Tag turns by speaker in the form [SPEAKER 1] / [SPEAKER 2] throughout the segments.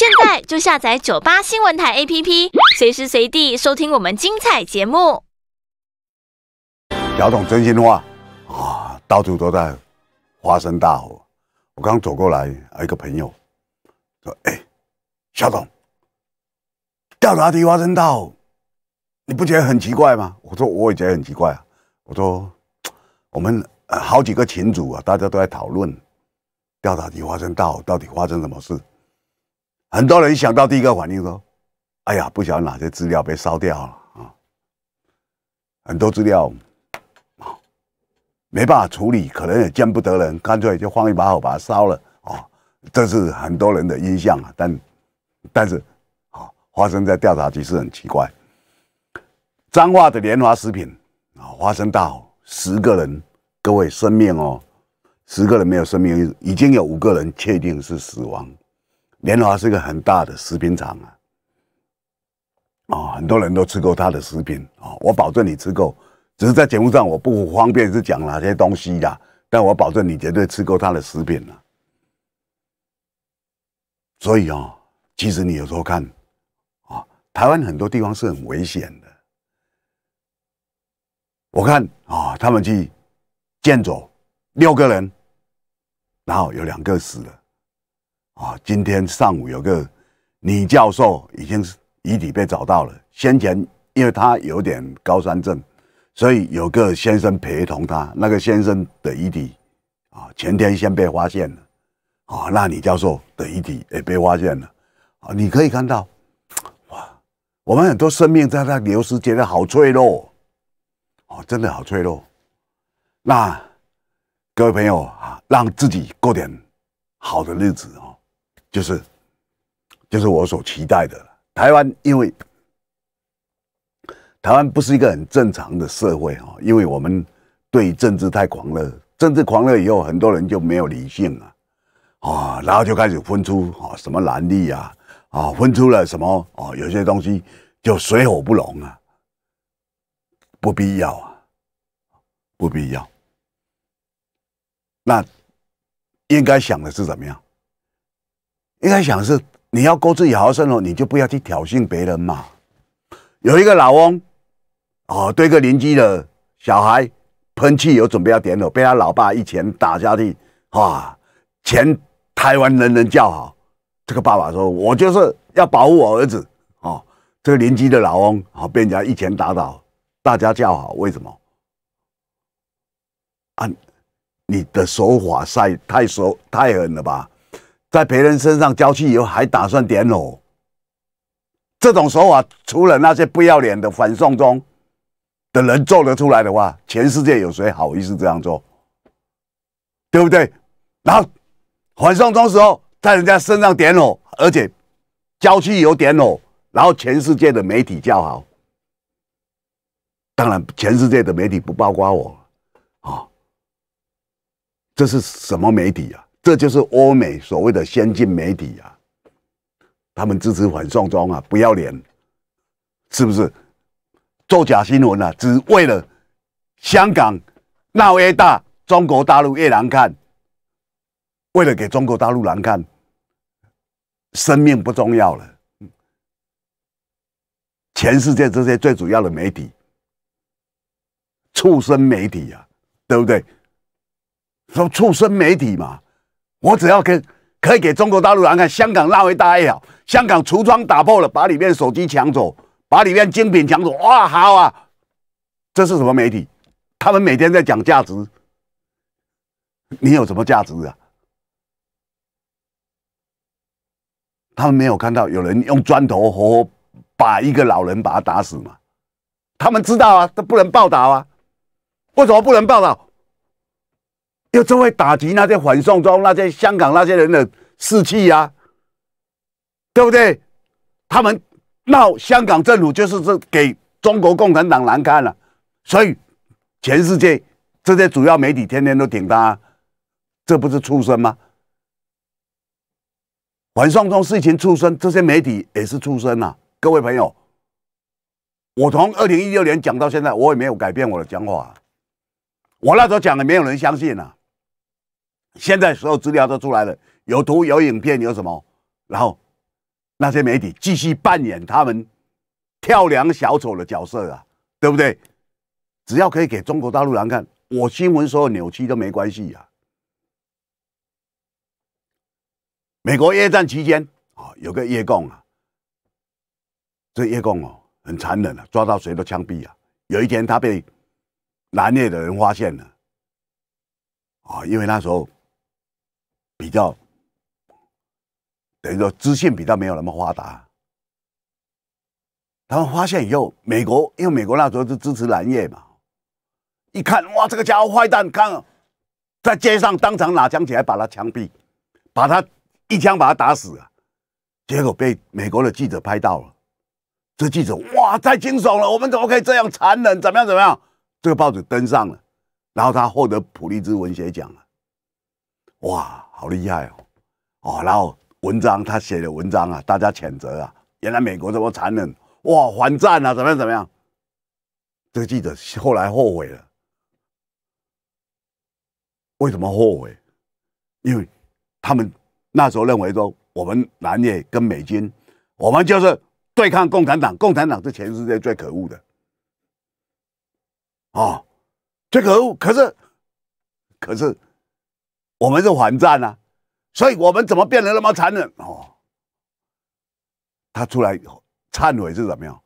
[SPEAKER 1] 现在就下载九八新闻台 APP，随时随地收听我们精彩节目。小董真心话啊，到处都在发生大火。我刚走过来，啊，一个朋友说：“哎，小董，调查题发生到，你不觉得很奇怪吗？”我说：“我也觉得很奇怪啊。”我说：“我们呃好几个群主啊，大家都在讨论调查题发生到到底发生什么事。”很多人一想到第一个反应说：“哎呀，不晓得哪些资料被烧掉了啊！”很多资料，啊，没办法处理，可能也见不得人，干脆就放一把火把它烧了啊！这是很多人的印象啊。但，但是，啊，发生在调查，局是很奇怪。脏话的联华食品啊，发生大火，十个人，各位生命哦，十个人没有生命，已经有五个人确定是死亡。”莲华是个很大的食品厂啊，啊，很多人都吃过他的食品啊，我保证你吃够，只是在节目上我不方便是讲哪些东西的，但我保证你绝对吃过他的食品了。所以啊，其实你有时候看啊，台湾很多地方是很危险的。我看啊，他们去建走六个人，然后有两个死了。啊，今天上午有个女教授已经是遗体被找到了。先前因为她有点高山症，所以有个先生陪同她。那个先生的遗体啊，前天先被发现了。啊，那女教授的遗体也被发现了。啊，你可以看到，哇，我们很多生命在那流失，觉得好脆弱，哦，真的好脆弱。那各位朋友啊，让自己过点好的日子哦。就是，就是我所期待的台湾因为台湾不是一个很正常的社会啊，因为我们对政治太狂热，政治狂热以后，很多人就没有理性了啊，然后就开始分出啊什么蓝绿啊，啊分出了什么啊，有些东西就水火不容啊，不必要啊，不必要。那应该想的是怎么样？应该想是，你要过自己好生活，你就不要去挑衅别人嘛。有一个老翁，哦，对个邻居的小孩喷汽油，准备要点火，被他老爸一拳打下去，哇！全台湾人人叫好。这个爸爸说：“我就是要保护我儿子。”哦，这个邻居的老翁，好被人家一拳打倒，大家叫好。为什么？啊，你的手法太太手太狠了吧？在别人身上交汽以后，还打算点火？这种手法，除了那些不要脸的反送中的人做得出来的话，全世界有谁好意思这样做？对不对？然后反送中时候在人家身上点火，而且交汽油点火，然后全世界的媒体叫好。当然，全世界的媒体不包括我，啊，这是什么媒体呀？这就是欧美所谓的先进媒体啊！他们支持反送中啊，不要脸，是不是？做假新闻啊，只为了香港闹越大，中国大陆越难看。为了给中国大陆难看，生命不重要了。全世界这些最主要的媒体，畜生媒体呀，对不对？说畜生媒体嘛。我只要跟可以给中国大陆人看，香港拉回大爷好，香港橱窗打破了，把里面手机抢走，把里面精品抢走，哇，好啊！这是什么媒体？他们每天在讲价值，你有什么价值啊？他们没有看到有人用砖头和把一个老人把他打死吗？他们知道啊，这不能报道啊，为什么不能报道？又只会打击那些反送中、那些香港那些人的士气呀，对不对？他们闹香港政府，就是这给中国共产党难堪了。所以全世界这些主要媒体天天都顶他，这不是畜生吗？反送中事情畜生，这些媒体也是畜生啊！各位朋友，我从二零一六年讲到现在，我也没有改变我的讲法。我那时候讲的，没有人相信啊。现在所有资料都出来了，有图有影片有什么？然后那些媒体继续扮演他们跳梁小丑的角色啊，对不对？只要可以给中国大陆人看，我新闻所有扭曲都没关系呀。美国越战期间啊，有个越共啊，这越共哦很残忍啊，抓到谁都枪毙啊。有一天他被南越的人发现了啊，因为那时候。比较，等于说，资讯比较没有那么发达。他们发现以后，美国因为美国那时候是支持蓝叶嘛，一看，哇，这个家伙坏蛋，看，在街上当场拿枪起来把他枪毙，把他一枪把他打死啊！结果被美国的记者拍到了，这记者，哇，太惊悚了，我们怎么可以这样残忍？怎么样？怎么样？这个报纸登上了，然后他获得普利兹文学奖了，哇！好厉害哦，哦，然后文章他写的文章啊，大家谴责啊，原来美国这么残忍，哇，还战啊，怎么样怎么样？这个记者后来后悔了。为什么后悔？因为他们那时候认为说，我们南越跟美军，我们就是对抗共产党，共产党是全世界最可恶的，啊，最可恶。可是，可是。我们是还战呢，所以我们怎么变得那么残忍哦？他出来忏悔是怎么样？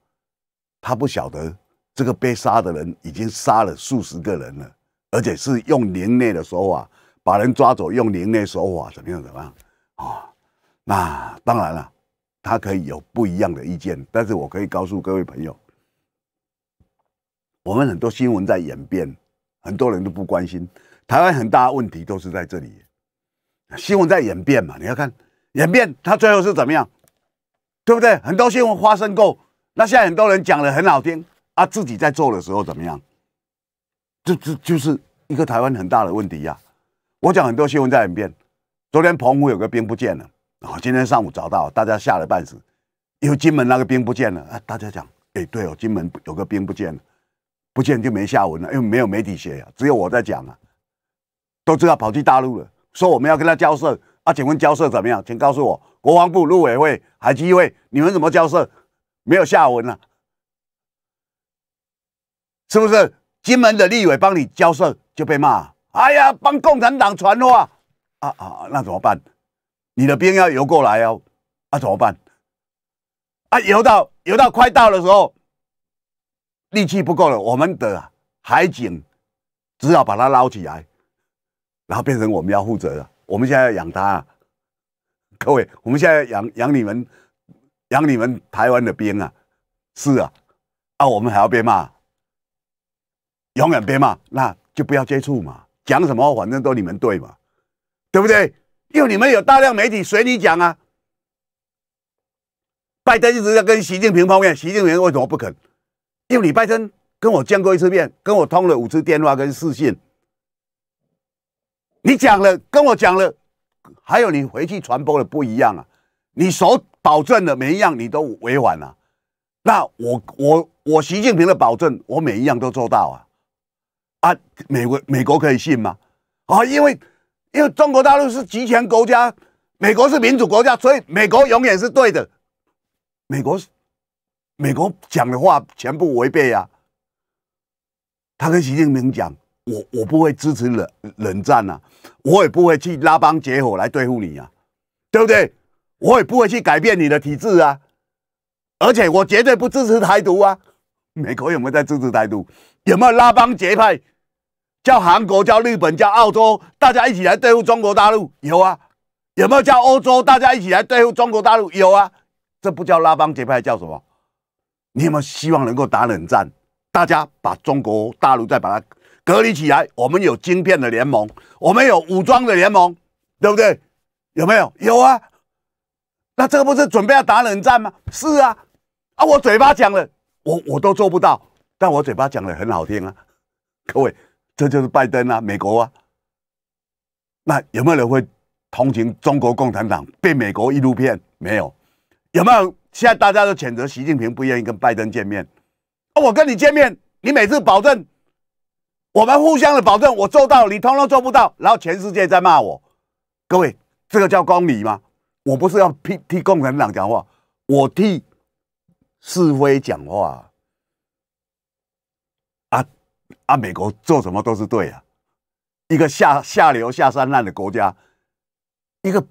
[SPEAKER 1] 他不晓得这个被杀的人已经杀了数十个人了，而且是用凌虐的手法把人抓走，用凌虐手法怎么样怎么样啊？那当然了，他可以有不一样的意见，但是我可以告诉各位朋友，我们很多新闻在演变，很多人都不关心。台湾很大问题都是在这里，新闻在演变嘛？你要看演变，它最后是怎么样，对不对？很多新闻发生过，那现在很多人讲的很好听啊，自己在做的时候怎么样？这这就是一个台湾很大的问题呀。我讲很多新闻在演变。昨天澎湖有个兵不见了，然后今天上午找到，大家吓了半死，因为金门那个兵不见了啊，大家讲，哎，对哦，金门有个兵不见了，不见就没下文了，因为没有媒体写呀，只有我在讲啊。都知道跑去大陆了，说我们要跟他交涉。啊，请问交涉怎么样？请告诉我，国防部陆委会、海基会，你们怎么交涉？没有下文了，是不是？金门的立委帮你交涉就被骂，哎呀，帮共产党传话，啊啊，那怎么办？你的兵要游过来哦，啊，怎么办？啊，游到游到快到的时候，力气不够了，我们的海警只好把它捞起来。然后变成我们要负责的，我们现在要养他。各位，我们现在养养你们，养你们台湾的兵啊，是啊，啊，我们还要被骂，永远被骂，那就不要接触嘛，讲什么反正都你们对嘛，对不对？因为你们有大量媒体，随你讲啊。拜登一直在跟习近平碰面，习近平为什么不肯？因为拜登跟我见过一次面，跟我通了五次电话跟私信。你讲了，跟我讲了，还有你回去传播的不一样啊！你所保证的每一样你都违反了，那我我我习近平的保证，我每一样都做到啊！啊，美国美国可以信吗？啊，因为因为中国大陆是集权国家，美国是民主国家，所以美国永远是对的。美国是美国讲的话全部违背呀！他跟习近平讲。我我不会支持冷冷战呐，我也不会去拉帮结伙来对付你啊，对不对？我也不会去改变你的体制啊，而且我绝对不支持台独啊。美国有没有在支持台独？有没有拉帮结派，叫韩国、叫日本、叫澳洲，大家一起来对付中国大陆？有啊。有没有叫欧洲，大家一起来对付中国大陆？有啊。这不叫拉帮结派，叫什么？你有没有希望能够打冷战？大家把中国大陆再把它。隔离起来，我们有晶片的联盟，我们有武装的联盟，对不对？有没有？有啊。那这不是准备要打冷战吗？是啊。啊，我嘴巴讲了，我我都做不到，但我嘴巴讲的很好听啊。各位，这就是拜登啊，美国啊。那有没有人会同情中国共产党被美国一路骗？没有。有没有？现在大家都谴责习近平不愿意跟拜登见面。啊、我跟你见面，你每次保证。我们互相的保证，我做到，你通通做不到，然后全世界在骂我。各位，这个叫公理吗？我不是要替替共产党讲话，我替示威讲话。啊啊！美国做什么都是对啊，一个下下流、下三滥的国家，一个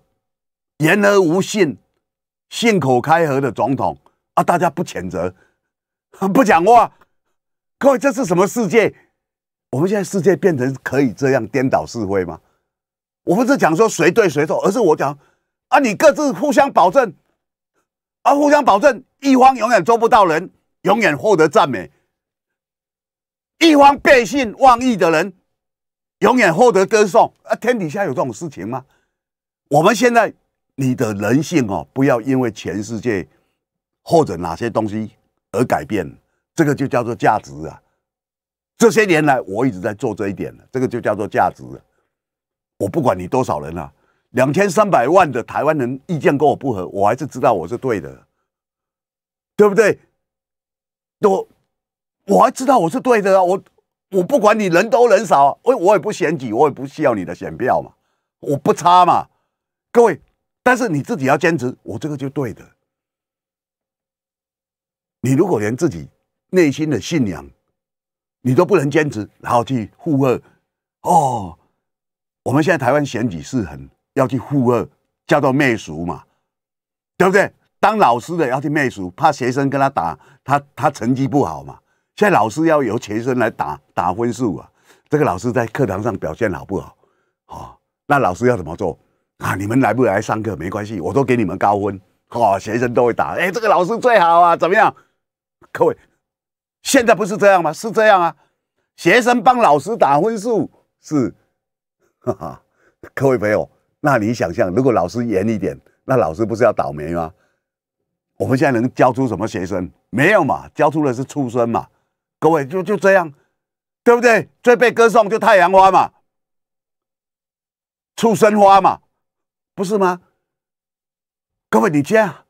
[SPEAKER 1] 言而无信、信口开河的总统啊！大家不谴责，不讲话。各位，这是什么世界？我们现在世界变成可以这样颠倒是非吗？我不是讲说谁对谁错，而是我讲啊，你各自互相保证，啊，互相保证一方永远做不到人，永远获得赞美；一方背信忘义的人，永远获得歌颂。啊，天底下有这种事情吗？我们现在你的人性哦，不要因为全世界或者哪些东西而改变，这个就叫做价值啊。这些年来，我一直在做这一点这个就叫做价值。我不管你多少人啊，两千三百万的台湾人意见跟我不合，我还是知道我是对的，对不对？都，我还知道我是对的。我我不管你人多人少，我我也不嫌挤，我也不需要你的选票嘛，我不差嘛，各位。但是你自己要坚持，我这个就对的。你如果连自己内心的信仰，你都不能坚持，然后去附和，哦，我们现在台湾选举是很要去附和，叫做媚俗嘛，对不对？当老师的要去媚俗，怕学生跟他打，他他成绩不好嘛。现在老师要由学生来打打分数啊，这个老师在课堂上表现好不好？好，那老师要怎么做啊？你们来不来上课没关系，我都给你们高分，哦，学生都会打，哎，这个老师最好啊，怎么样？各位。现在不是这样吗？是这样啊，学生帮老师打分数是，哈哈，各位朋友，那你想象如果老师严一点，那老师不是要倒霉吗？我们现在能教出什么学生？没有嘛，教出的是畜生嘛，各位就就这样，对不对？最被歌颂就太阳花嘛，畜生花嘛，不是吗？各位你这样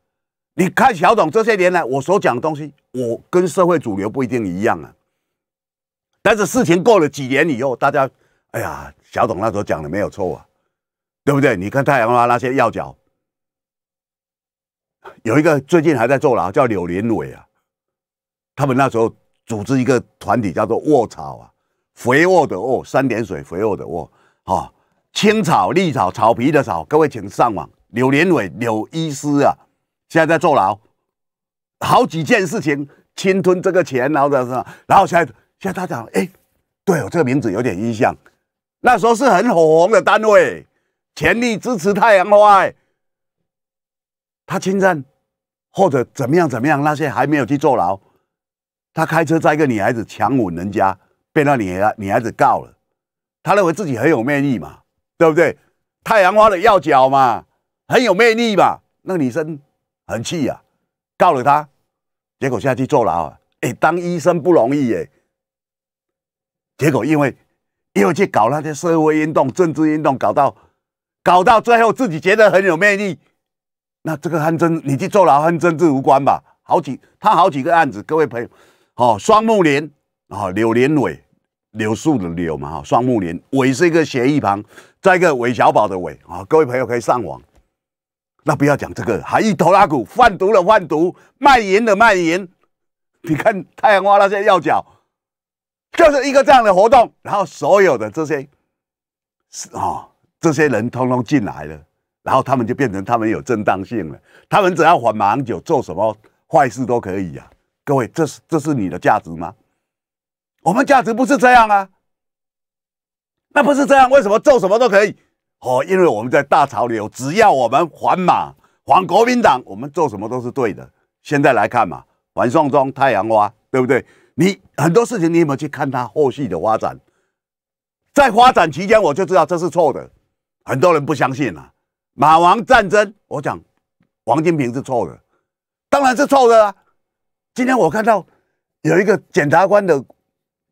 [SPEAKER 1] 你看，小董这些年来，我所讲的东西，我跟社会主流不一定一样啊。但是事情过了几年以后，大家，哎呀，小董那时候讲的没有错啊，对不对？你看太阳花那些要角，有一个最近还在坐牢叫柳林伟啊。他们那时候组织一个团体叫做卧草啊，肥沃的沃三点水，肥沃的沃啊，青草绿草草皮的草。各位请上网，柳林伟、柳医师啊。现在在坐牢，好几件事情侵吞这个钱，然后什么？然后现在现在他讲，哎，对哦，这个名字有点印象，那时候是很火红的单位，全力支持太阳花。他侵占或者怎么样怎么样？那些还没有去坐牢，他开车载一个女孩子强吻人家，被那女女孩子告了。他认为自己很有魅力嘛，对不对？太阳花的要角嘛，很有魅力嘛。那个女生。很气呀，告了他，结果下去坐牢啊！哎，当医生不容易耶。结果因为因为去搞那些社会运动、政治运动，搞到搞到最后自己觉得很有魅力。那这个还真，你去坐牢和政治无关吧？好几他好几个案子，各位朋友，哦，双木林啊，柳连伟，柳树的柳嘛，哈，双木林，伟是一个协议旁，再一个韦小宝的伟啊，各位朋友可以上网。那不要讲这个，还一头拉骨贩毒的贩毒，卖淫的卖淫。你看太阳花那些要角，就是一个这样的活动。然后所有的这些，是啊，这些人通通进来了，然后他们就变成他们有正当性了。他们只要缓忙酒做什么坏事都可以呀。各位，这是这是你的价值吗？我们价值不是这样啊。那不是这样，为什么做什么都可以？哦，因为我们在大潮流，只要我们反马、反国民党，我们做什么都是对的。现在来看嘛，反上中太阳花，对不对？你很多事情，你有没有去看它后续的发展？在发展期间，我就知道这是错的。很多人不相信了。马王战争，我讲王金平是错的，当然是错的了。今天我看到有一个检察官的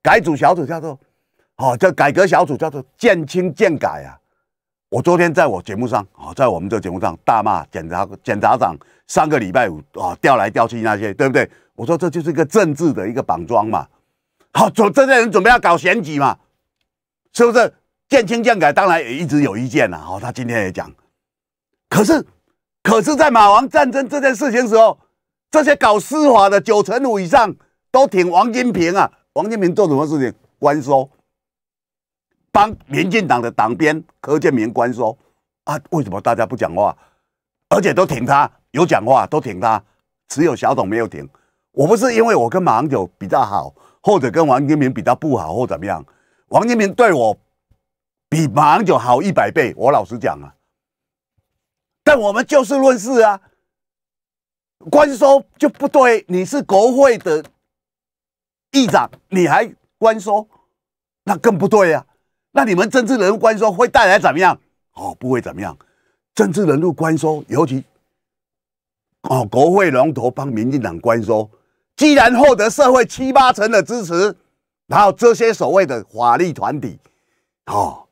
[SPEAKER 1] 改组小组，叫做“哦”，叫改革小组，叫做“建清建改”啊。我昨天在我节目上啊，在我们这节目上大骂检察检察长，上个礼拜五啊调来调去那些，对不对？我说这就是一个政治的一个绑桩嘛，好，这这些人准备要搞选举嘛，是不是？建清建改当然也一直有意见呐，哦，他今天也讲，可是，可是在马王战争这件事情时候，这些搞司法的九成五以上都挺王金平啊，王金平做什么事情官收。帮民进党的党鞭柯建明关说啊，为什么大家不讲话？而且都挺他，有讲话都挺他，只有小董没有挺。我不是因为我跟马英九比较好，或者跟王金明比较不好或怎么样。王金明对我比马英九好一百倍，我老实讲啊。但我们就事论事啊，官说就不对。你是国会的议长，你还官说，那更不对呀。那你们政治人物关说会带来怎么样？哦，不会怎么样。政治人物关说，尤其哦，国会龙头帮民进党关说，既然获得社会七八成的支持，然后这些所谓的法律团体，哦，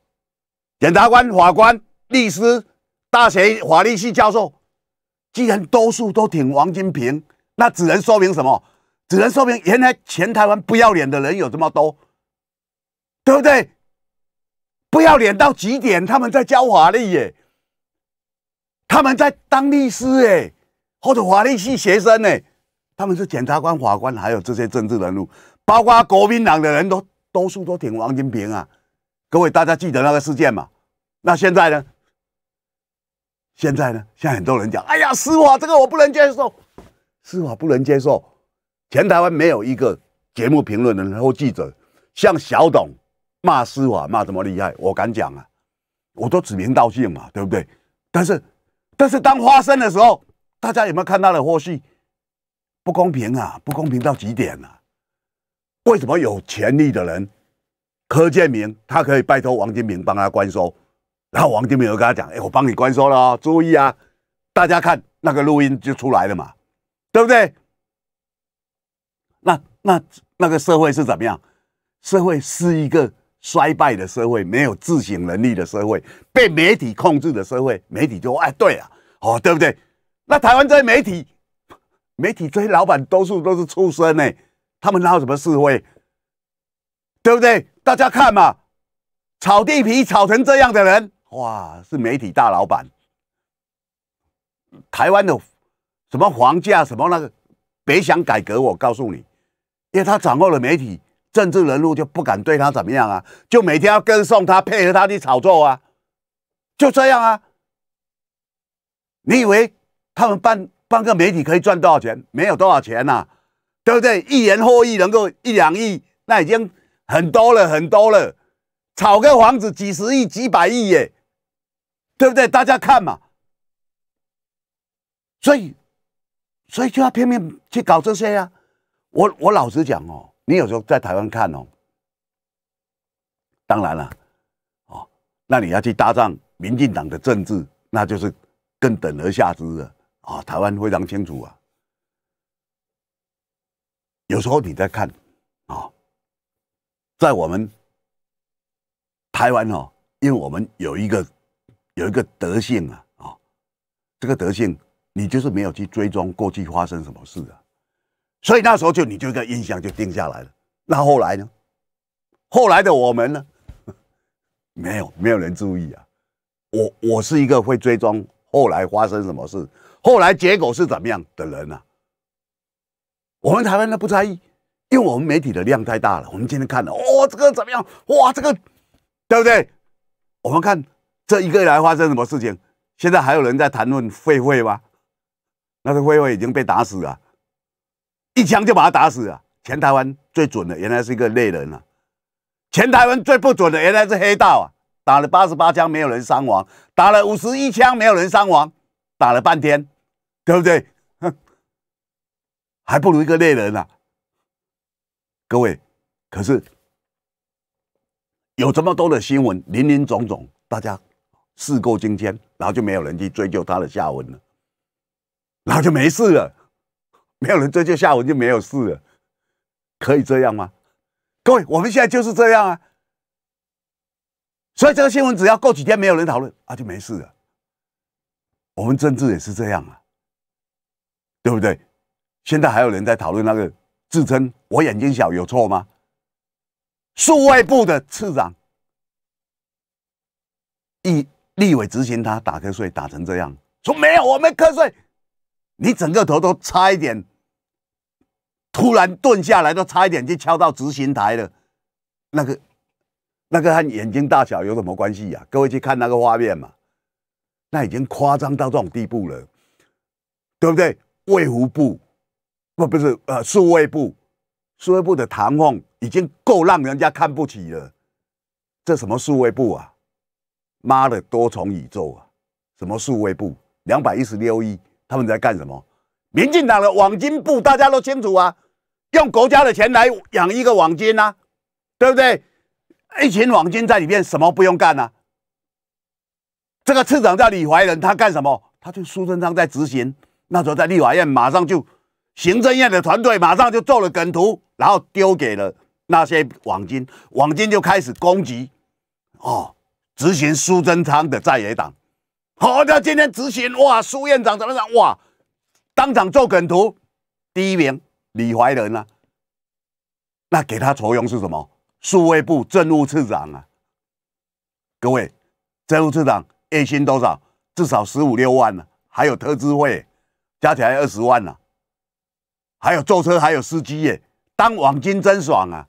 [SPEAKER 1] 检察官、法官、律师、大学法律系教授，既然多数都挺王金平，那只能说明什么？只能说明原来前台湾不要脸的人有这么多，对不对？不要脸到极点！他们在教法律，耶，他们在当律师哎，或者法律系学生呢，他们是检察官、法官，还有这些政治人物，包括国民党的人都多数都挺王金平啊。各位，大家记得那个事件嘛？那现在呢？现在呢？现在很多人讲：“哎呀，司法这个我不能接受，司法不能接受。”前台湾没有一个节目评论人或记者像小董。骂司法骂这么厉害？我敢讲啊，我都指名道姓嘛，对不对？但是，但是当发生的时候，大家有没有看到的或许不公平啊，不公平到极点啊！为什么有权力的人柯建明他可以拜托王金平帮他关收，然后王金平又跟他讲：“哎，我帮你关收了哦，注意啊！”大家看那个录音就出来了嘛，对不对？那那那个社会是怎么样？社会是一个。衰败的社会，没有自省能力的社会，被媒体控制的社会，媒体就哎对啊，哦对不对？那台湾这些媒体，媒体这些老板多数都是畜生呢，他们哪有什么是非？对不对？大家看嘛，炒地皮炒成这样的人，哇，是媒体大老板。台湾的什么房价什么那个，别想改革，我告诉你，因为他掌握了媒体。政治人物就不敢对他怎么样啊？就每天要跟送他，配合他去炒作啊，就这样啊。你以为他们办办个媒体可以赚多少钱？没有多少钱呐，对不对？一言获益能够一两亿，那已经很多了，很多了。炒个房子几十亿、几百亿耶，对不对？大家看嘛。所以，所以就要拼命去搞这些啊。我我老实讲哦。你有时候在台湾看哦，当然了，哦，那你要去搭上民进党的政治，那就是更等而下之了啊！台湾非常清楚啊。有时候你在看啊，在我们台湾哦，因为我们有一个有一个德性啊啊，这个德性你就是没有去追踪过去发生什么事啊。所以那时候就你就个印象就定下来了。那后来呢？后来的我们呢？没有没有人注意啊。我我是一个会追踪后来发生什么事，后来结果是怎么样的人啊？我们台湾的不在意，因为我们媒体的量太大了。我们今天看了，哦，这个怎么样？哇，这个对不对？我们看这一个月来发生什么事情？现在还有人在谈论废会吗？那个废会已经被打死了。一枪就把他打死了，前台湾最准的原来是一个猎人啊，前台湾最不准的原来是黑道啊！打了八十八枪没有人伤亡，打了五十一枪没有人伤亡，打了半天，对不对？还不如一个猎人呢。各位，可是有这么多的新闻，林林总总，大家事过境迁，然后就没有人去追究他的下文了，然后就没事了。没有人追究下文，就没有事了，可以这样吗？各位，我们现在就是这样啊。所以这个新闻只要过几天没有人讨论啊，就没事了。我们政治也是这样啊，对不对？现在还有人在讨论那个自称“我眼睛小”有错吗？数位部的次长，一立委执行他打瞌睡打成这样，说没有我没瞌睡。你整个头都差一点，突然顿下来，都差一点就敲到执行台了。那个，那个和眼睛大小有什么关系呀？各位去看那个画面嘛，那已经夸张到这种地步了，对不对？卫福部，不，不是，呃，数位部，数位部的唐凤已经够让人家看不起了。这什么数位部啊？妈的，多重宇宙啊？什么数位部？两百一十六亿。他们在干什么？民进党的网金部大家都清楚啊，用国家的钱来养一个网军啊，对不对？一群网金在里面什么不用干啊？这个次长叫李怀仁，他干什么？他去苏贞昌在执行，那时候在立法院马上就行政院的团队马上就做了梗图，然后丢给了那些网金，网金就开始攻击哦，执行苏贞昌的在野党。好，那今天执行哇，苏院长怎么讲哇？当场做梗图，第一名李怀仁啊，那给他酬用是什么？数位部政务次长啊，各位，政务次长月薪多少？至少十五六万啊，还有特支费，加起来二十万啊，还有坐车还有司机耶，当网金真爽啊。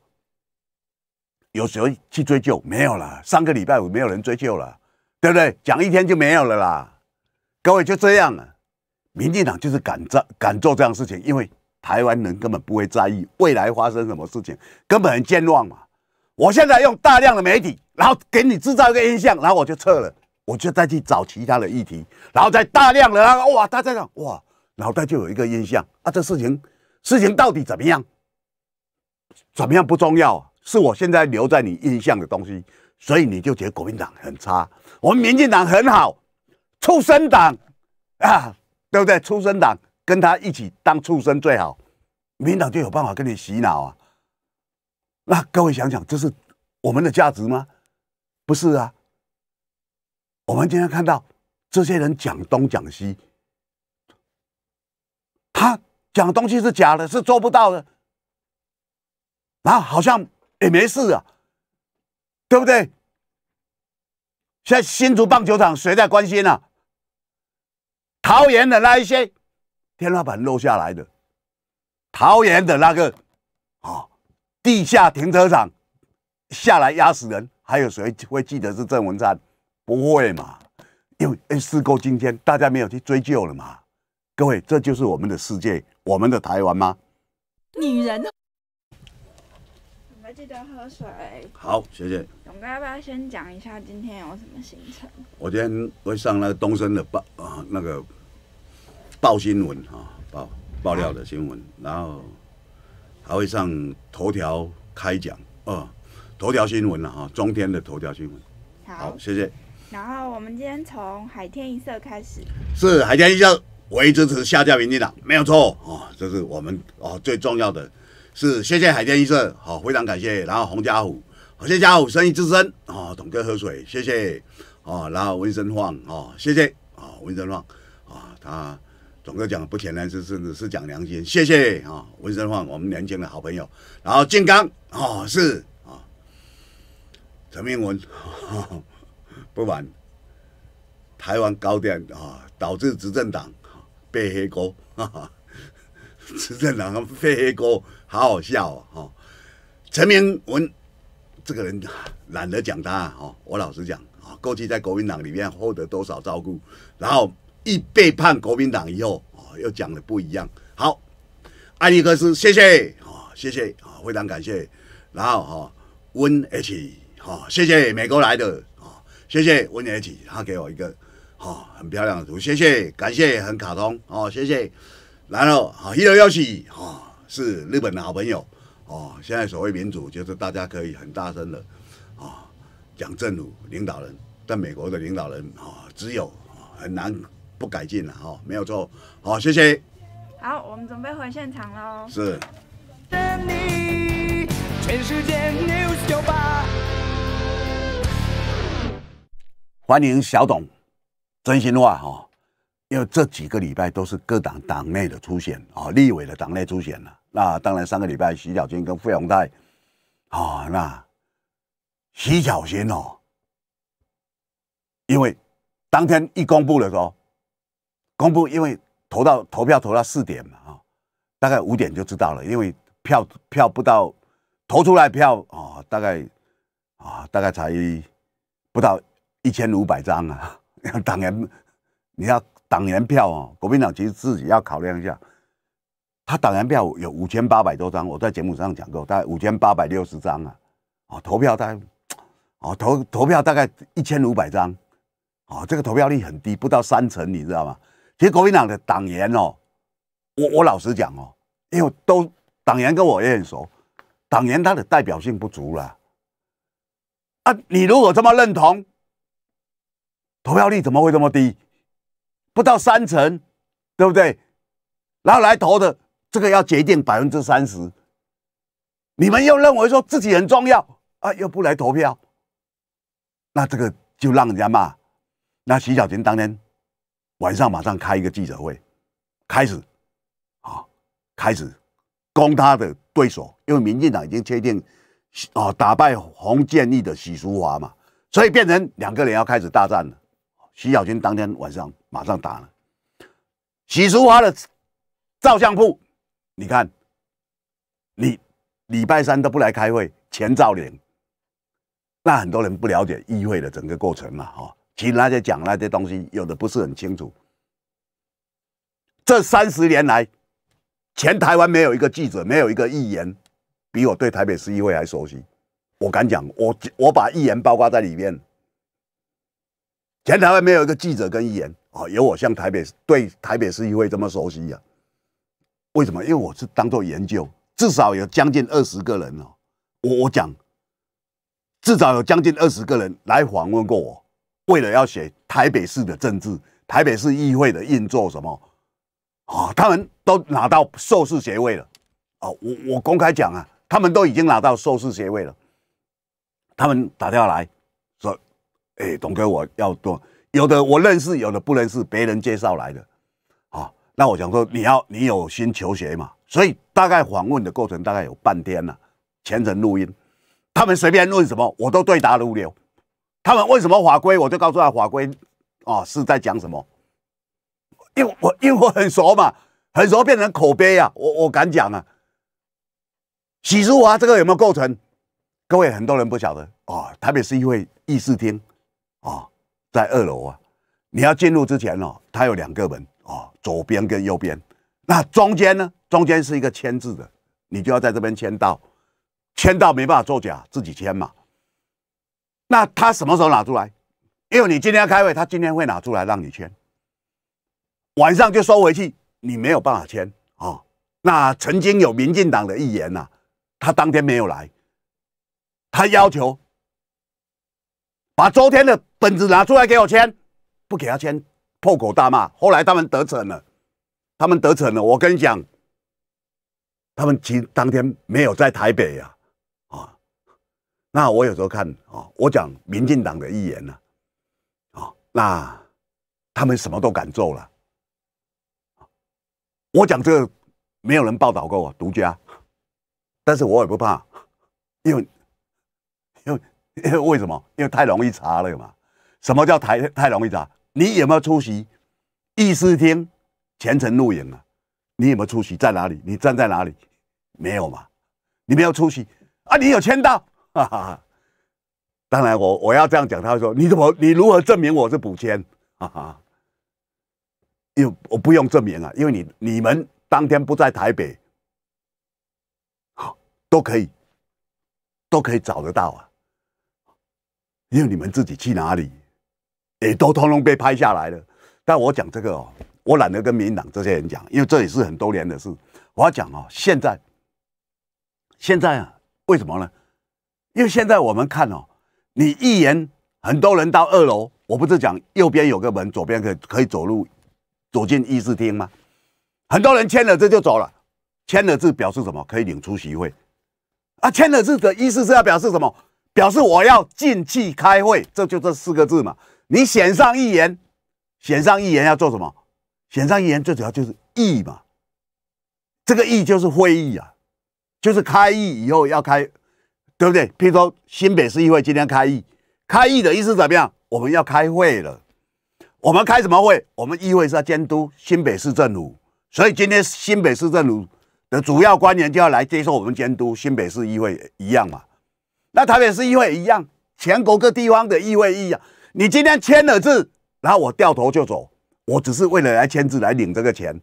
[SPEAKER 1] 有谁去追究？没有啦，上个礼拜五没有人追究了。对不对？讲一天就没有了啦，各位就这样了。民进党就是敢做敢做这样事情，因为台湾人根本不会在意未来发生什么事情，根本很健忘嘛。我现在用大量的媒体，然后给你制造一个印象，然后我就撤了，我就再去找其他的议题，然后再大量的哇，大家讲哇，脑袋就有一个印象啊。这事情事情到底怎么样？怎么样不重要，是我现在留在你印象的东西，所以你就觉得国民党很差。我们民进党很好，畜生党啊，对不对？畜生党跟他一起当畜生最好，民党就有办法跟你洗脑啊。那各位想想，这是我们的价值吗？不是啊。我们今天看到这些人讲东讲西，他讲东西是假的，是做不到的，然后好像也没事啊，对不对？现在新竹棒球场谁在关心呢？桃园的那一些天花板漏下来的，桃园的那个啊地下停车场下来压死人，还有谁会记得是郑文灿？不会嘛？因为事过今天大家没有去追究了嘛？各位，这就是我们的世界，我们的台湾吗？女人。记得喝水。好，谢谢。我哥，要不要先讲一下今天有什么行程？我今天会上那个东升的报啊，那个报新闻啊，报爆料的新闻，然后还会上头条开讲啊，头条新闻了啊，中天的头条新闻。好，谢谢。然后我们今天从海天一色开始。是海天一色，我一直支持下架民进党，没有错啊，这是我们啊最重要的。是，谢谢海天一色，好，非常感谢。然后洪家虎，好，谢家虎生意之深啊，董哥喝水，谢谢啊。然后温生晃啊，谢谢啊，温生晃啊，他董哥讲不简单，是是是是讲良心，谢谢啊，温生晃，我们年轻的好朋友。然后金刚啊，是啊，陈明文，不玩台湾高点啊，导致执政党背黑锅。哈哈吃这两个废黑狗，好好笑哦！哈，陈明文这个人懒得讲他哦。我老实讲啊，过去在国民党里面获得多少照顾，然后一背叛国民党以后啊，又讲的不一样。好，艾尼克斯，谢谢啊，谢谢啊，非常感谢。然后哈，Win H，哈，谢谢美国来的啊，谢谢 Win H，他给我一个哈，很漂亮的图，谢谢，感谢，很卡通哦，谢谢。来了，好，一二幺七，哈，是日本的好朋友，哦，现在所谓民主，就是大家可以很大声的，啊，讲政府领导人，但美国的领导人，啊，只有很难不改进了，哈，没有错，好，谢谢，好，我们准备回现场喽，是，等你，全世界 news 九八。欢迎小董，真心话，哈。因为这几个礼拜都是各党党内的出选啊，立委的党内出选了。那当然，上个礼拜徐小军跟傅永泰啊，那徐小君哦，因为当天一公布的时候，公布因为投到投票投到四点嘛啊，大概五点就知道了。因为票票不到，投出来票啊，大概啊大概才不到一千五百张啊，党员你要。党员票哦，国民党其实自己要考量一下，他党员票有五千八百多张，我在节目上讲过，大概五千八百六十张啊，哦，投票大，概，哦投投票大概一千五百张，哦，这个投票率很低，不到三成，你知道吗？其实国民党的党员哦，我我老实讲哦，因为都党员跟我也很熟，党员他的代表性不足了，啊，你如果这么认同，投票率怎么会这么低？不到三成，对不对？然后来投的这个要决定百分之三十。你们又认为说自己很重要啊，又不来投票，那这个就让人家骂。那徐小琴当天晚上马上开一个记者会，开始啊，开始攻他的对手，因为民进党已经确定啊打败洪建义的许淑华嘛，所以变成两个人要开始大战了。徐小军当天晚上马上打了许淑华的照相铺。你看，你礼拜三都不来开会，钱兆麟，那很多人不了解议会的整个过程嘛，哈，其实那些讲那些东西，有的不是很清楚。这三十年来，全台湾没有一个记者，没有一个议员比我对台北市议会还熟悉，我敢讲，我我把议员包括在里面，前台湾没有一个记者跟议员啊，有我像台北对台北市议会这么熟悉呀？为什么？因为我是当做研究，至少有将近二十个人哦。我我讲，至少有将近二十个人来访问过我，为了要写台北市的政治、台北市议会的运作什么啊？他们都拿到硕士学位了啊！我我公开讲啊，他们都已经拿到硕士学位了，他们打电话来。哎，董哥，我要多有的我认识，有的不认识，别人介绍来的，哦，那我想说，你要你有心求学嘛，所以大概访问的过程大概有半天了，全程录音，他们随便问什么，我都对答如流。他们问什么法规，我就告诉他法规，哦是在讲什么，因为我因为我很熟嘛，很熟变成口碑啊，我我敢讲啊。洗猪华这个有没有构成？各位很多人不晓得哦，台北市议会议事厅。哦，在二楼啊，你要进入之前哦，它有两个门哦，左边跟右边，那中间呢？中间是一个签字的，你就要在这边签到，签到没办法作假，自己签嘛。那他什么时候拿出来？因为你今天要开会，他今天会拿出来让你签，晚上就收回去，你没有办法签啊。那曾经有民进党的议员呐，他当天没有来，他要求。把昨天的本子拿出来给我签，不给他签，破口大骂。后来他们得逞了，他们得逞了。我跟你讲，他们其实当天没有在台北呀，啊，那我有时候看啊，我讲民进党的议员呢，啊，那他们什么都敢做了。我讲这个没有人报道过独家，但是我也不怕，因为。因 为为什么？因为太容易查了嘛。什么叫太太容易查？你有没有出席议事厅全程录影啊？你有没有出席？在哪里？你站在哪里？没有嘛？你没有出席啊？你有签到。哈哈。当然，我我要这样讲，他会说：你怎么？你如何证明我是补签？哈哈。因为我不用证明啊，因为你你们当天不在台北，好，都可以，都可以找得到啊。因为你们自己去哪里，也都通通被拍下来了。但我讲这个哦，我懒得跟民党这些人讲，因为这也是很多年的事。我要讲哦，现在，现在啊，为什么呢？因为现在我们看哦，你一言，很多人到二楼，我不是讲右边有个门，左边可可以走路走进议事厅吗？很多人签了字就走了，签了字表示什么？可以领出席会啊，签了字的意思是要表示什么？表示我要进去开会，这就这四个字嘛。你选上议员，选上议员要做什么？选上议员最主要就是议嘛，这个议就是会议啊，就是开议以后要开，对不对？譬如说新北市议会今天开议，开议的意思怎么样？我们要开会了，我们开什么会？我们议会是要监督新北市政府，所以今天新北市政府的主要官员就要来接受我们监督。新北市议会一样嘛。那台北市议会一样，全国各地方的议会一样。你今天签了字，然后我掉头就走，我只是为了来签字来领这个钱，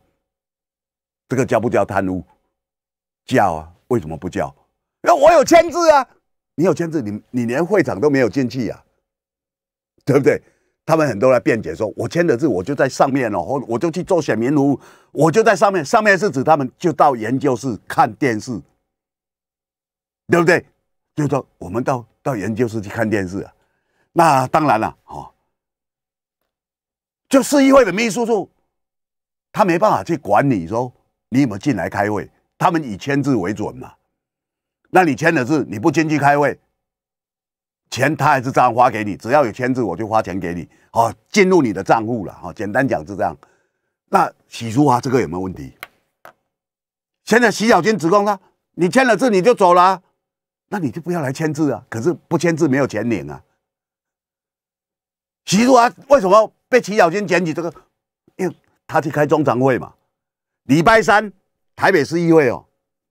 [SPEAKER 1] 这个叫不叫贪污？叫啊！为什么不叫？那我有签字啊！你有签字，你你连会场都没有进去呀，对不对？他们很多来辩解说：“我签了字，我就在上面了、我我就去做选民服务，我就在上面。上面是指他们就到研究室看电视，对不对？”就说我们到到研究室去看电视啊，那当然了，哈，就市议会的秘书处，他没办法去管你说你有没有进来开会，他们以签字为准嘛。那你签了字，你不进去开会，钱他还是这样发给你，只要有签字我就花钱给你，好进入你的账户了，哈，简单讲是这样。那许淑华这个有没有问题？现在徐小间指控他，你签了字你就走了。那你就不要来签字啊！可是不签字没有钱领啊。习若安为什么被齐小军捡起这个？因为他去开中常会嘛。礼拜三台北市议会哦，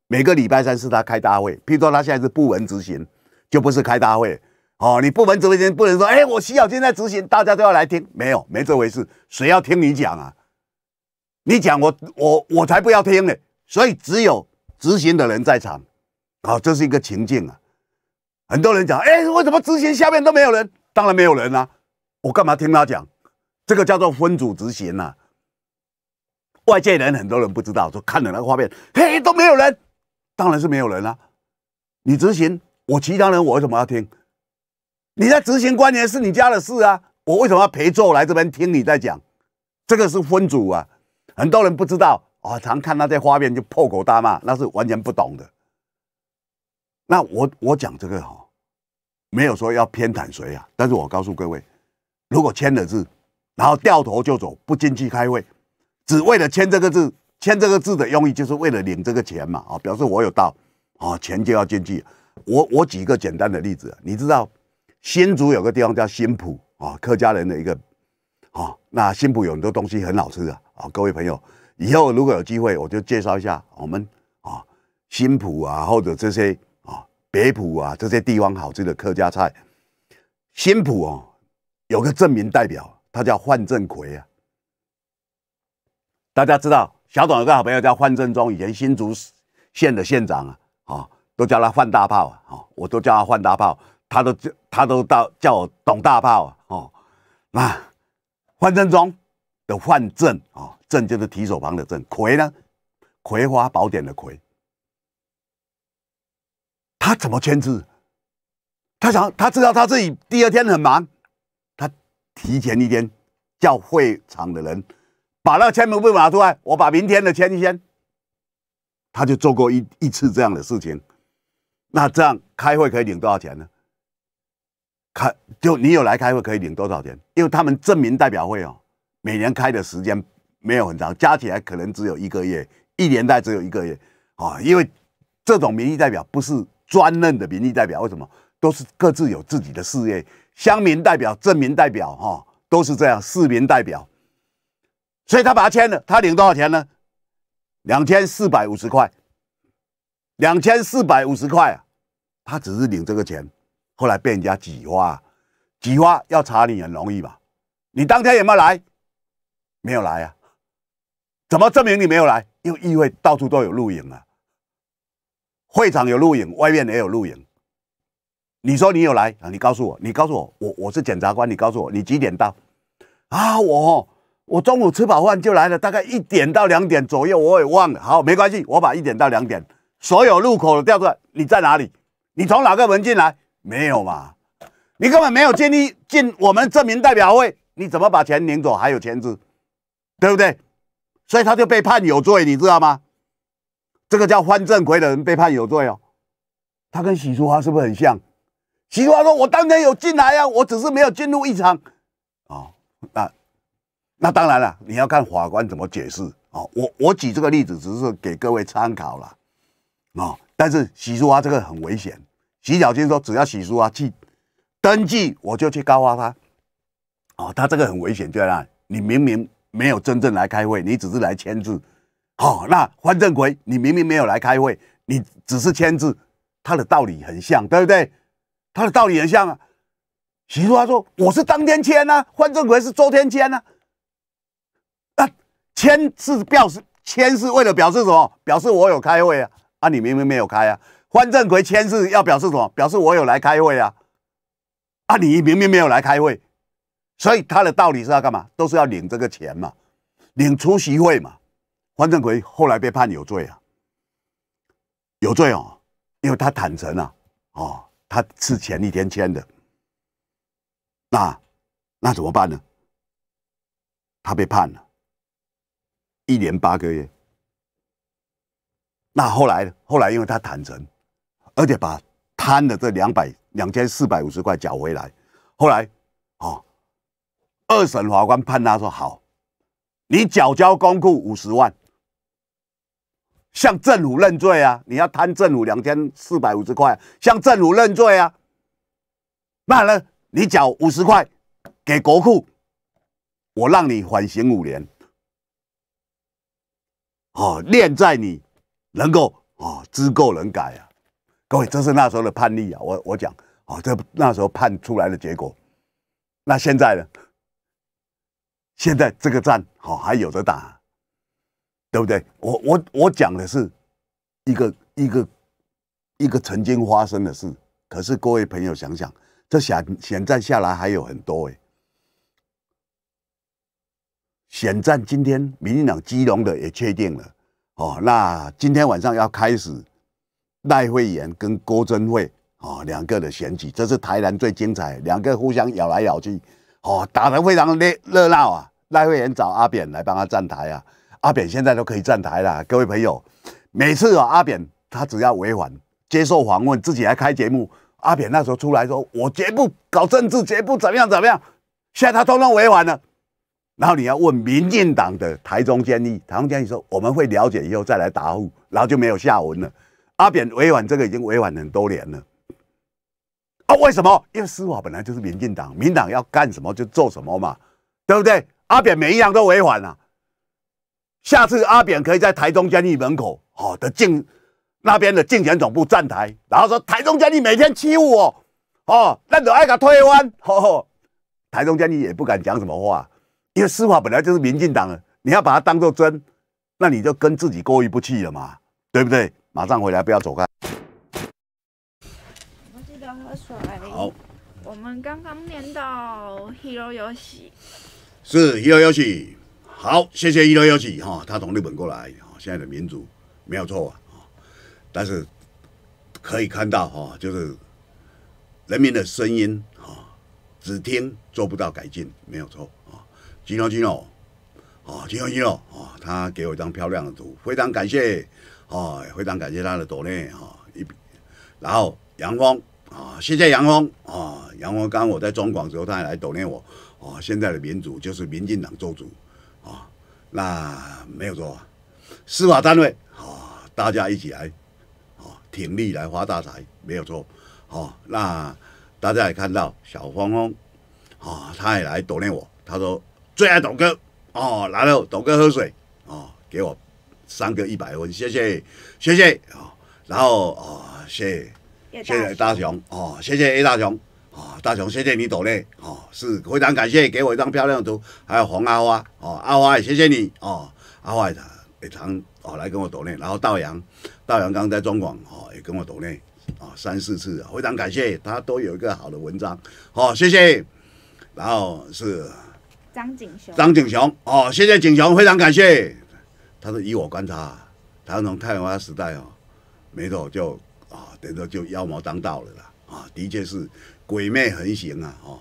[SPEAKER 1] 每个礼拜三是他开大会。譬如说他现在是部门执行，就不是开大会。哦，你部门执行不能说，哎，我齐小军在执行，大家都要来听？没有，没这回事。谁要听你讲啊？你讲我我我才不要听呢。所以只有执行的人在场。好，这是一个情境啊。很多人讲，哎，为什么执行下面都没有人？当然没有人啊，我干嘛听他讲？这个叫做分组执行啊。外界人很多人不知道，说看了那个画面，嘿，都没有人，当然是没有人啦。你执行，我其他人我为什么要听？你在执行，关员是你家的事啊。我为什么要陪坐来这边听你在讲？这个是分组啊。很多人不知道，啊，常看那些画面就破口大骂，那是完全不懂的。那我我讲这个哈，没有说要偏袒谁啊。但是我告诉各位，如果签了字，然后掉头就走，不进去开会，只为了签这个字，签这个字的用意就是为了领这个钱嘛啊，表示我有到啊，钱就要进去。我我一个简单的例子，你知道，新竹有个地方叫新浦啊，客家人的一个啊，那新浦有很多东西很好吃的啊，各位朋友，以后如果有机会，我就介绍一下我们啊新浦啊或者这些。北埔啊，这些地方好吃的客家菜。新埔哦，有个镇民代表，他叫范振奎啊。大家知道，小董有个好朋友叫范振中，以前新竹县的县长啊，啊，都叫他范大炮啊，哦，我都叫他范大炮，他都叫他都到叫我董大炮啊，哦，那范振中的范振啊，振就是提手旁的振，奎呢，葵花宝典的葵。他怎么签字？他想，他知道他自己第二天很忙，他提前一天叫会场的人把那个签名簿拿出来，我把明天的签一签。他就做过一一次这样的事情。那这样开会可以领多少钱呢？开就你有来开会可以领多少钱？因为他们证明代表会哦，每年开的时间没有很长，加起来可能只有一个月，一年代只有一个月啊，因为这种民意代表不是。专任的民意代表为什么都是各自有自己的事业？乡民代表、镇民代表，哈，都是这样。市民代表，所以他把他签了，他领多少钱呢？两千四百五十块，两千四百五十块啊！他只是领这个钱，后来被人家挤花，挤花要查你很容易嘛，你当天有没有来？没有来啊？怎么证明你没有来？又意味到处都有录影啊？会场有录影，外面也有录影。你说你有来啊？你告诉我，你告诉我，我我是检察官，你告诉我你几点到？啊，我我中午吃饱饭就来了，大概一点到两点左右，我也忘了。好，没关系，我把一点到两点所有路口调出来。你在哪里？你从哪个门进来？没有嘛？你根本没有建立进我们证明代表会，你怎么把钱领走？还有签字，对不对？所以他就被判有罪，你知道吗？这个叫潘正奎的人被判有罪哦，他跟许淑华是不是很像？许淑华说：“我当天有进来啊，我只是没有进入一场哦，那那当然了，你要看法官怎么解释哦。我我举这个例子只是给各位参考了哦。但是许淑华这个很危险。徐小军说：“只要许淑华去登记，我就去告发他哦，他这个很危险，对在那。你明明没有真正来开会，你只是来签字。好，那范正奎，你明明没有来开会，你只是签字，他的道理很像，对不对？他的道理很像啊。徐淑华说：“我是当天签呢，范正奎是昨天签呢。”啊，签是表示签是为了表示什么？表示我有开会啊？啊，你明明没有开啊。范正奎签字要表示什么？表示我有来开会啊？啊，你明明没有来开会，所以他的道理是要干嘛？都是要领这个钱嘛，领出席会嘛。黄正奎后来被判有罪啊，有罪哦，因为他坦诚啊，哦，他是前一天签的，那那怎么办呢？他被判了一年八个月。那后来后来，因为他坦诚，而且把贪的这两百两千四百五十块缴回来，后来哦，二审法官判他说好，你缴交公库五十万。向政府认罪啊！你要贪政府两千四百五十块，向政府认罪啊！那呢，你缴五十块给国库，我让你缓刑五年。哦，念在你能够哦知过能改啊，各位，这是那时候的判例啊。我我讲哦，这那时候判出来的结果。那现在呢？现在这个仗好还有的打。对不对？我我我讲的是一个一个一个曾经发生的事。可是各位朋友想想，这选选战下来还有很多哎。选战今天民进党基隆的也确定了哦。那今天晚上要开始赖慧妍跟郭增惠哦两个的选举，这是台南最精彩，两个互相咬来咬去哦，打的非常热热闹啊。赖慧妍找阿扁来帮他站台啊。阿扁现在都可以站台了，各位朋友，每次啊，阿扁他只要违反接受访问，自己来开节目。阿扁那时候出来说：“我绝不搞政治，绝不怎么样怎么样。”现在他通通违反了。然后你要问民进党的台中监狱，台中监狱说：“我们会了解以后再来答复。”然后就没有下文了。阿扁委婉这个已经委婉很多年了。啊，为什么？因为司法本来就是民进党，民党要干什么就做什么嘛，对不对？阿扁每一样都委婉了。下次阿扁可以在台中监狱门口，好的竞那边的竞选总部站台，然后说台中监狱每天欺负我，哦，那你就爱他推翻，吼吼，台中监狱也不敢讲什么话，因为司法本来就是民进党的，你要把它当做真，那你就跟自己过意不去了嘛，对不对？马上回来，不要走开。我记得喝水好，我们刚刚连到 Hero 游戏，是 Hero 游戏。好，谢谢一六幺七哈，他从日本过来哈，现在的民主没有错啊，但是可以看到哈，就是人民的声音哈，只听做不到改进没有错啊。金龙金龙啊，金龙金龙啊，他给我一张漂亮的图，非常感谢啊，非常感谢他的抖内啊，一笔。然后杨峰啊，谢谢杨峰啊，杨峰刚我在中广时候他也来抖念我啊，现在的民主就是民进党做主。那没有错，司法单位哦，大家一起来哦，挺力来发大财没有错哦。那大家也看到小峰峰哦，他也来锻炼我，他说最爱抖哥哦，来了，抖哥喝水哦，给我三个一百分，谢谢谢谢哦，然后哦，谢谢谢谢大雄哦，谢谢 A 大雄。啊，大雄，谢谢你抖嘞，哦，是非常感谢，给我一张漂亮图，还有黄阿花，哦，阿花谢谢你，哦，阿花也常哦来跟我抖嘞，然后道阳，道阳刚在中广哦也跟我抖嘞，啊，三四次，非常感谢，他都有一个好的文章，好，谢谢，然后是张景雄，张景雄，哦，谢谢景雄，非常感谢，他说以我观察，他从阳花时代哦，没走就啊，等着就妖魔当道了啦，啊，的确是。鬼魅横行啊！哦，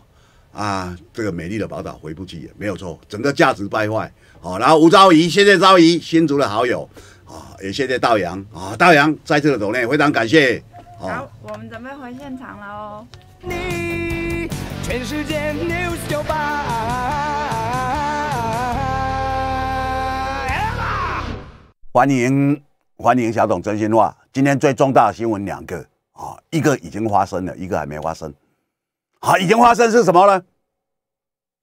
[SPEAKER 1] 啊，这个美丽的宝岛回不去，也没有错，整个价值败坏。好，然后吴昭仪，谢谢昭仪新竹的好友。啊，也谢谢道扬。啊，道扬再次的走内非常感谢。好，我们准备回现场了哦。你全世界 news 欢迎，欢迎小董真心话。今天最重大的新闻两个啊，一个已经发生了一个还没发生。好，已经发生是什么呢？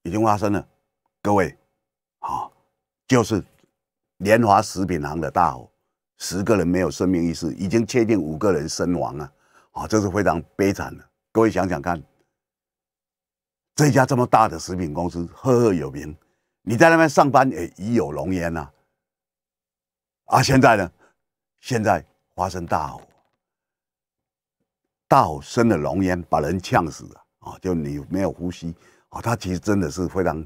[SPEAKER 1] 已经发生了，各位，好，就是联华食品行的大火，十个人没有生命意识，已经确定五个人身亡啊！啊，这是非常悲惨的。各位想想看，这家这么大的食品公司赫赫有名，你在那边上班也已有容颜呐。啊，现在呢，现在发生大火，大火生的浓烟把人呛死了。啊，就你没有呼吸，啊，他其实真的是非常，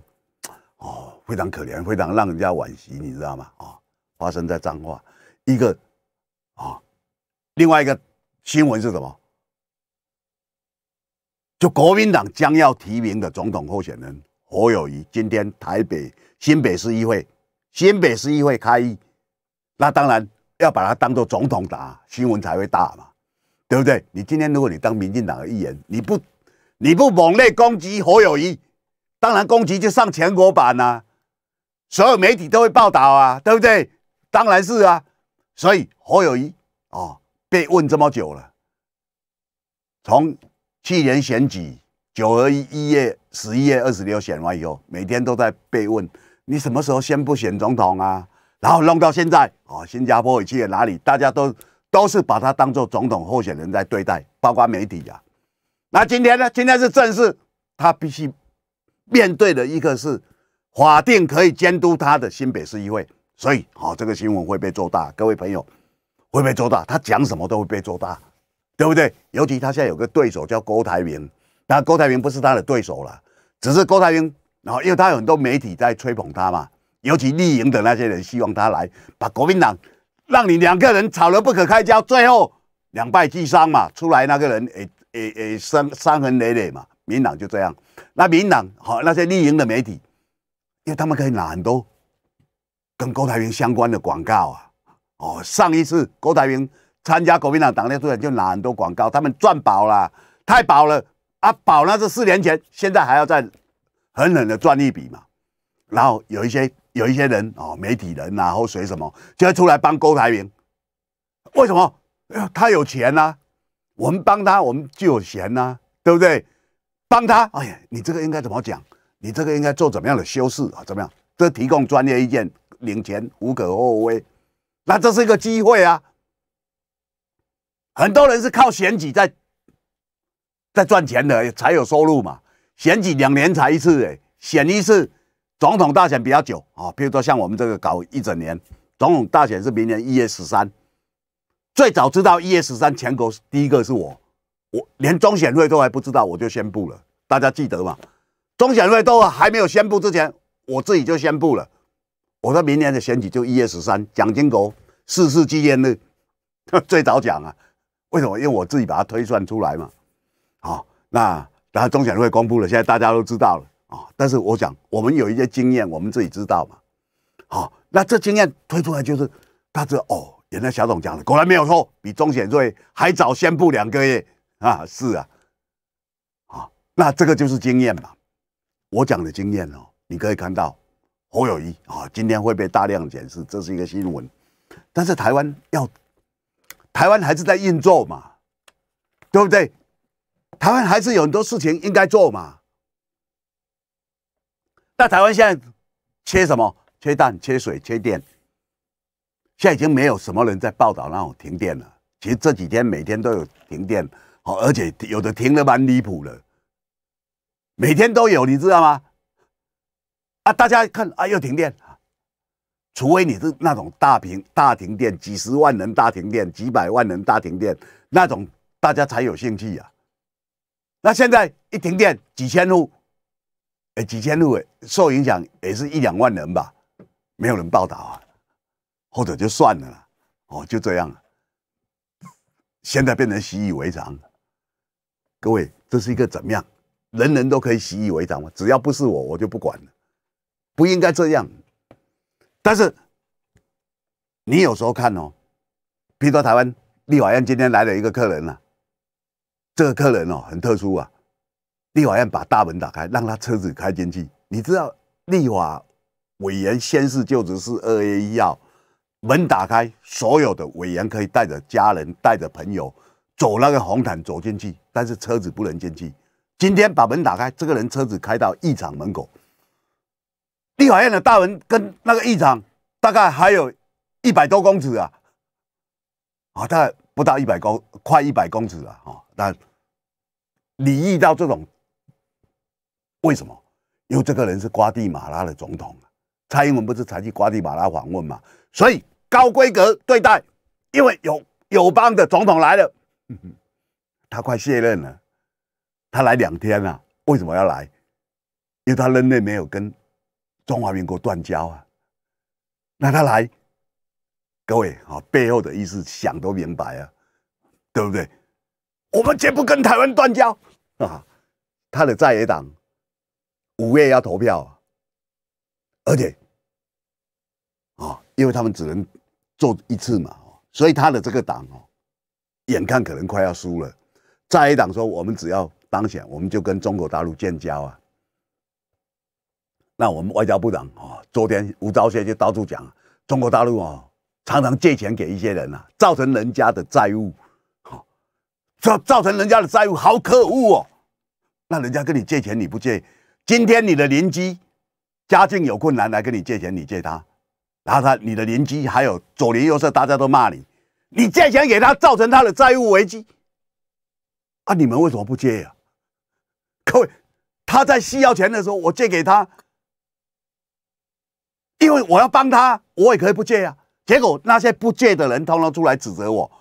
[SPEAKER 1] 哦，非常可怜，非常让人家惋惜，你知道吗？啊，发生在彰化一个，啊，另外一个新闻是什么？就国民党将要提名的总统候选人侯友谊，今天台北新北市议会，新北市议会开议，那当然要把它当做总统打，新闻才会大嘛，对不对？你今天如果你当民进党的议员，你不。你不猛烈攻击何友谊，当然攻击就上全国版啊，所有媒体都会报道啊，对不对？当然是啊，所以何友谊啊被问这么久了，从去年选举九月一月十一月二十六选完以后，每天都在被问你什么时候先不选总统啊？然后弄到现在啊，新加坡也去了哪里？大家都都是把他当做总统候选人在对待，包括媒体呀。那今天呢？今天是正式，他必须面对的一个是法定可以监督他的新北市议会，所以哦，这个新闻会被做大。各位朋友会被做大，他讲什么都会被做大，对不对？尤其他现在有个对手叫郭台铭，那郭台铭不是他的对手了，只是郭台铭，然后因为他有很多媒体在吹捧他嘛，尤其绿营的那些人希望他来把国民党让你两个人吵得不可开交，最后两败俱伤嘛，出来那个人哎。诶诶，伤伤痕累累嘛，民党就这样。那民党好那些立营的媒体，因为他们可以拿很多跟高台铭相关的广告啊。哦，上一次高台铭参加国民党党联会就拿很多广告，他们赚饱了，太饱了啊，饱了是四年前，现在还要再狠狠的赚一笔嘛。然后有一些有一些人哦，媒体人然后谁什么，就会出来帮高台铭。为什么？他有钱呐。我们帮他，我们就有钱呐，对不对？帮他，哎呀，你这个应该怎么讲？你这个应该做怎么样的修饰啊？怎么样？这提供专业意见，领钱无可厚非。那这是一个机会啊！很多人是靠选举在在赚钱的，才有收入嘛。选举两年才一次，哎，选一次总统大选比较久啊。比如说像我们这个搞一整年，总统大选是明年一月十三。最早知道一月十三全国第一个是我，我连中选会都还不知道，我就宣布了。大家记得吗？中选会都还没有宣布之前，我自己就宣布了。我说明年的选举就一月十三，蒋经国逝世纪念日，最早讲啊。为什么？因为我自己把它推算出来嘛。好，那然后中选会公布了，现在大家都知道了啊。但是我想，我们有一些经验，我们自己知道嘛。好，那这经验推出来就是，大家哦。原来小董讲的果然没有错，比中显瑞还早宣布两个月啊！是啊，啊，那这个就是经验嘛。我讲的经验哦，你可以看到侯友谊啊，今天会被大量检视，这是一个新闻。但是台湾要台湾还是在运作嘛，对不对？台湾还是有很多事情应该做嘛。那台湾现在缺什么？缺蛋、缺水、缺电。现在已经没有什么人在报道那种停电了。其实这几天每天都有停电，好，而且有的停的蛮离谱的，每天都有，你知道吗？啊，大家看，啊，又停电。除非你是那种大停大停电，几十万人大停电，几百万人大停电那种，大家才有兴趣呀。那现在一停电几千户，哎，几千户，受影响也是一两万人吧，没有人报道啊。或者就算了啦，哦，就这样了。现在变成习以为常，各位，这是一个怎么样？人人都可以习以为常吗？只要不是我，我就不管了。不应该这样。但是你有时候看哦，比如说台湾立法院今天来了一个客人啊，这个客人哦很特殊啊，立法院把大门打开，让他车子开进去。你知道立法委员先是就职是二 A 一号。门打开，所有的委员可以带着家人、带着朋友走那个红毯走进去，但是车子不能进去。今天把门打开，这个人车子开到议场门口，立法院的大门跟那个议场大概还有一百多公尺啊，啊，大概不到一百公，快一百公尺了啊。但你遇到这种，为什么？因为这个人是瓜地马拉的总统，蔡英文不是才去瓜地马拉访问嘛？所以高规格对待，因为有友邦的总统来了，他快卸任了，他来两天了，为什么要来？因为他仍然没有跟中华民国断交啊。那他来，各位啊，背后的意思想都明白啊，对不对？我们绝不跟台湾断交啊。他的在野党五月要投票，而且。因为他们只能做一次嘛，所以他的这个党哦，眼看可能快要输了。在一党说，我们只要当选，我们就跟中国大陆建交啊。那我们外交部长哦，昨天吴钊燮就到处讲，中国大陆哦，常常借钱给一些人啊，造成人家的债务，造造成人家的债务，好可恶哦。那人家跟你借钱你不借，今天你的邻居家境有困难来跟你借钱，你借他。然后他，你的邻居还有左邻右舍，大家都骂你，你借钱给他，造成他的债务危机啊！你们为什么不借呀？各位，他在需要钱的时候，我借给他，因为我要帮他，我也可以不借呀。结果那些不借的人，通常出来指责我，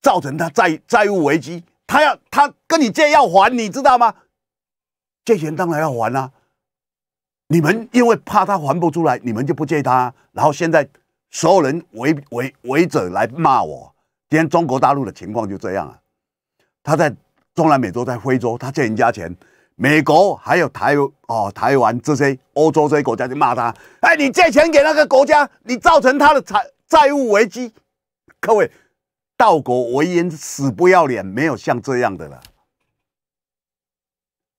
[SPEAKER 1] 造成他债债务危机。他要他跟你借要还，你知道吗？借钱当然要还啦。你们因为怕他还不出来，你们就不借他。然后现在所有人围围围着来骂我。今天中国大陆的情况就这样啊，他在中南美洲，在非洲，他借人家钱，美国还有台哦台湾这些欧洲这些国家就骂他。哎，你借钱给那个国家，你造成他的财债务危机。各位，道国为言死不要脸，没有像这样的了。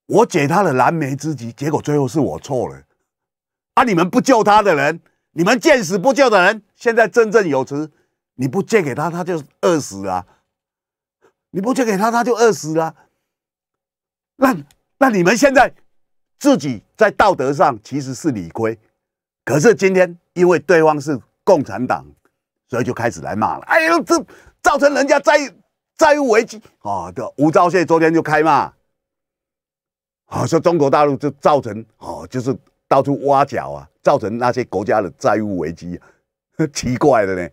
[SPEAKER 1] 我解他的燃眉之急，结果最后是我错了。啊！你们不救他的人，你们见死不救的人，现在振振有词：你不借给他，他就饿死啊！你不借给他，他就饿死了。那那你们现在自己在道德上其实是理亏，可是今天因为对方是共产党，所以就开始来骂了。哎呦，这造成人家债债务危机啊！吴兆燮昨天就开骂。啊，说中国大陆就造成哦，就是到处挖角啊，造成那些国家的债务危机。奇怪的呢，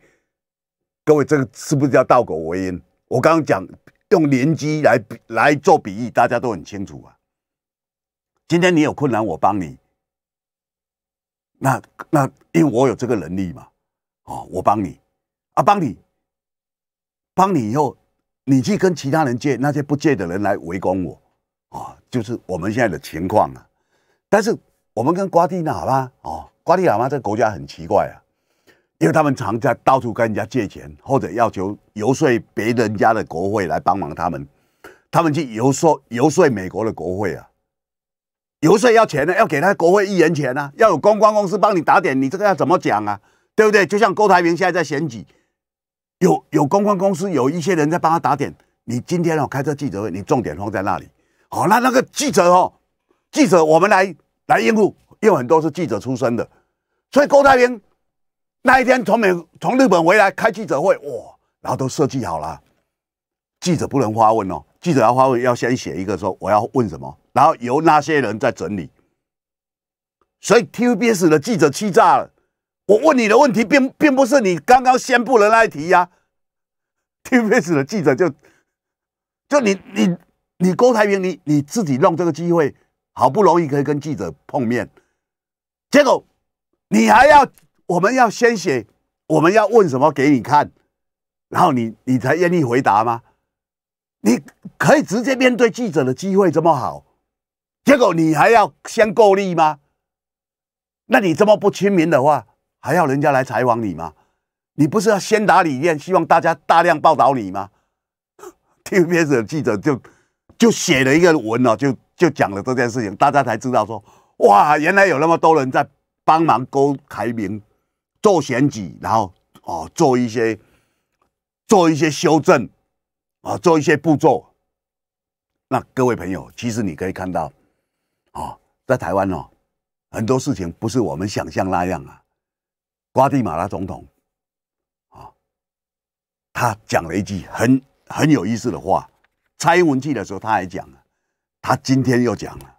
[SPEAKER 1] 各位，这个是不是叫倒狗为因？我刚刚讲用联机来来做比喻，大家都很清楚啊。今天你有困难，我帮你。那那因为我有这个能力嘛，哦，我帮你啊，帮你，帮你以后，你去跟其他人借，那些不借的人来围攻我。啊，就是我们现在的情况啊！但是我们跟瓜地那拉哦，瓜地那拉这个国家很奇怪啊，因为他们常在到处跟人家借钱，或者要求游说别人家的国会来帮忙他们，他们去游说游说美国的国会啊，游说要钱呢，要给他国会一元钱呢，要有公关公司帮你打点，你这个要怎么讲啊？对不对？就像郭台铭现在在选举，有有公关公司，有一些人在帮他打点，你今天哦开车记者会，你重点放在那里？哦，那那个记者哦，记者，我们来来应付，有很多是记者出身的，所以郭台铭那一天从美从日本回来开记者会，哇，然后都设计好了，记者不能发问哦，记者要发问要先写一个说我要问什么，然后由那些人在整理，所以 T V B S 的记者欺诈了，我问你的问题并并不是你刚刚宣布的那一题呀，T V B S 的记者就就你你。你郭台铭，你你自己弄这个机会，好不容易可以跟记者碰面，结果你还要我们要先写，我们要问什么给你看，然后你你才愿意回答吗？你可以直接面对记者的机会这么好，结果你还要先过虑吗？那你这么不亲民的话，还要人家来采访你吗？你不是要先打理念，希望大家大量报道你吗？听 s 的记者就。就写了一个文哦，就就讲了这件事情，大家才知道说，哇，原来有那么多人在帮忙勾排名、做选举，然后哦，做一些做一些修正，啊，做一些步骤。那各位朋友，其实你可以看到，哦，在台湾哦，很多事情不是我们想象那样啊。瓜地马拉总统，啊，他讲了一句很很有意思的话。蔡英文去的时候，他还讲他今天又讲了。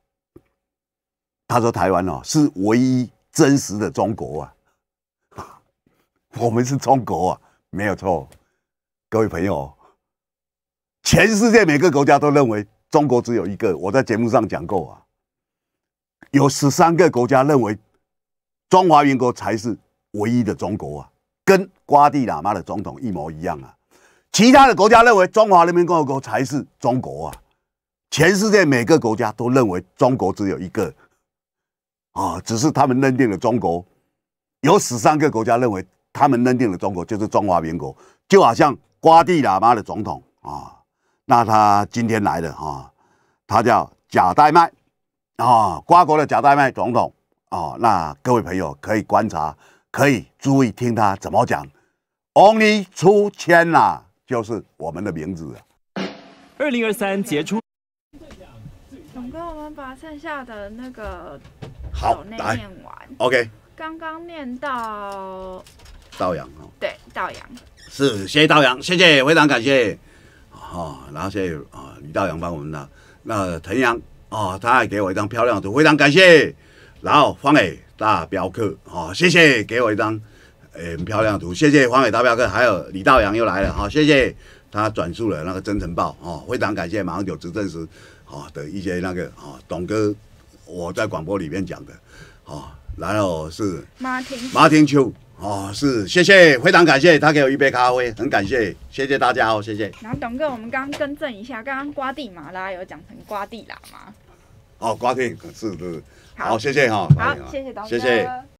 [SPEAKER 1] 他说：“台湾哦，是唯一真实的中国啊，我们是中国啊，没有错。”各位朋友，全世界每个国家都认为中国只有一个。我在节目上讲过啊，有十三个国家认为中华民国才是唯一的中国啊，跟瓜地喇嘛的总统一模一样啊。其他的国家认为中华人民共和国才是中国啊！全世界每个国家都认为中国只有一个，啊，只是他们认定了中国有十三个国家认为他们认定了中国就是中华民国，就好像瓜地喇嘛的总统啊，那他今天来的哈，他叫贾代麦啊，瓜国的贾代麦总统啊，那各位朋友可以观察，可以注意听他怎么讲。Only 出千啦！就是我们的名字。二零二三杰出。总哥，我们把剩下的那个好来念完。OK。刚刚念到。道阳哦，对，道阳是，谢谢道阳，谢谢，非常感谢。哦，然后谢谢啊，李道阳帮我们的，那腾阳哦，他还给我一张漂亮的，非常感谢。然后方磊大镖客哦，谢谢，给我一张。哎，很漂亮图，谢谢黄伟达表哥，还有李道阳又来了哈，谢谢他转述了那个真诚报哦，非常感谢马上九执政时哦的一些那个哦董哥，我在广播里面讲的哦，然后是马婷马婷秋哦，是谢谢，非常感谢他给我一杯咖啡，很感谢，谢谢大家哦，谢谢。然后董哥，我们刚刚更正一下，刚刚瓜地马拉有讲成瓜地喇嘛，哦，瓜地是是，好，谢谢哈，好，谢谢董哥。